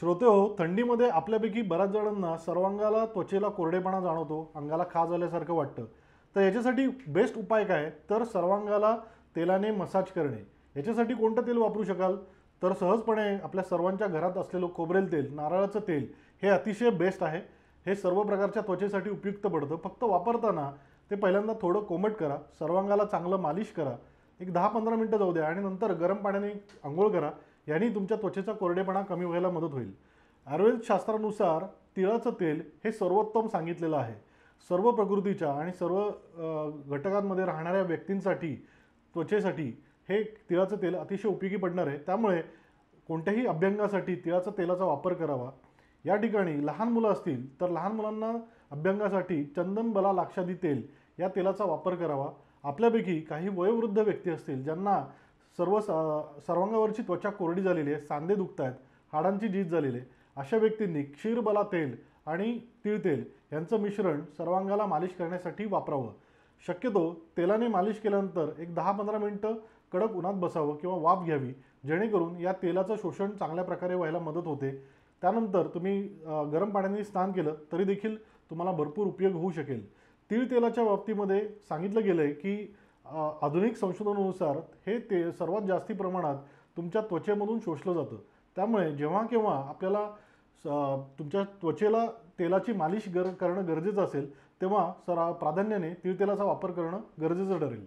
श्रोते हो थंडीमध्ये आपल्यापैकी बऱ्याच जणांना सर्वांगाला त्वचेला कोरडेपणा जाणवतो अंगाला खाज आल्यासारखं वाटतं तर याच्यासाठी बेस्ट उपाय काय तर सर्वांगाला तेलाने मसाज करणे याच्यासाठी कोणतं तेल वापरू शकाल तर सहजपणे आपल्या सर्वांच्या घरात असलेलं खोबरेल तेल नारळाचं तेल हे अतिशय बेस्ट आहे हे सर्व प्रकारच्या त्वचेसाठी उपयुक्त पडतं फक्त वापरताना ते पहिल्यांदा थोडं कोमट करा सर्वांगाला चांगलं मालिश करा एक दहा पंधरा मिनटं जाऊ द्या आणि नंतर गरम पाण्याने आंघोळ करा यांनी तुमच्या त्वचेचा कोरडेपणा कमी व्हायला मदत होईल आयुर्वेद शास्त्रानुसार तिळाचं तेल हे सर्वोत्तम सांगितलेलं आहे सर्व प्रकृतीच्या आणि सर्व घटकांमध्ये राहणाऱ्या व्यक्तींसाठी त्वचेसाठी हे तिळाचं तेल अतिशय उपयोगी पडणार आहे त्यामुळे कोणत्याही अभ्यंगासाठी तिळाचा तेलाचा वापर करावा या ठिकाणी लहान मुलं असतील तर लहान मुलांना अभ्यंगासाठी चंदनबला लाक्षादी तेल या तेलाचा वापर करावा आपल्यापैकी काही वयोवृद्ध व्यक्ती असतील ज्यांना सर्व सर्वांगावरची त्वचा कोरडी झालेली आहे सांधे दुखत आहेत हाडांची जीज झालेली आहे अशा व्यक्तींनी क्षीरबला तेल आणि तिळतेल यांचं मिश्रण सर्वांगाला मालिश करण्यासाठी वापरावं शक्यतो तेलाने मालिश केल्यानंतर एक दहा पंधरा मिनटं कडक उन्हात बसावं किंवा वाफ घ्यावी जेणेकरून या तेलाचं शोषण चांगल्या प्रकारे व्हायला मदत होते त्यानंतर तुम्ही गरम पाण्याने स्नान केलं तरी देखील तुम्हाला भरपूर उपयोग होऊ शकेल तीळ तेलाच्या बाबतीमध्ये सांगितलं गेलं आहे की आधुनिक संशोधनानुसार हे ते सर्वात जास्ती प्रमाणात तुमच्या त्वचेमधून शोषलं जातं त्यामुळे जेव्हा केव्हा आपल्याला तुमच्या त्वचेला तेलाची मालिश गर करणं गरजेचं असेल तेव्हा सरा प्राधान्याने तीळतेलाचा वापर करणं गरजेचं ठरेल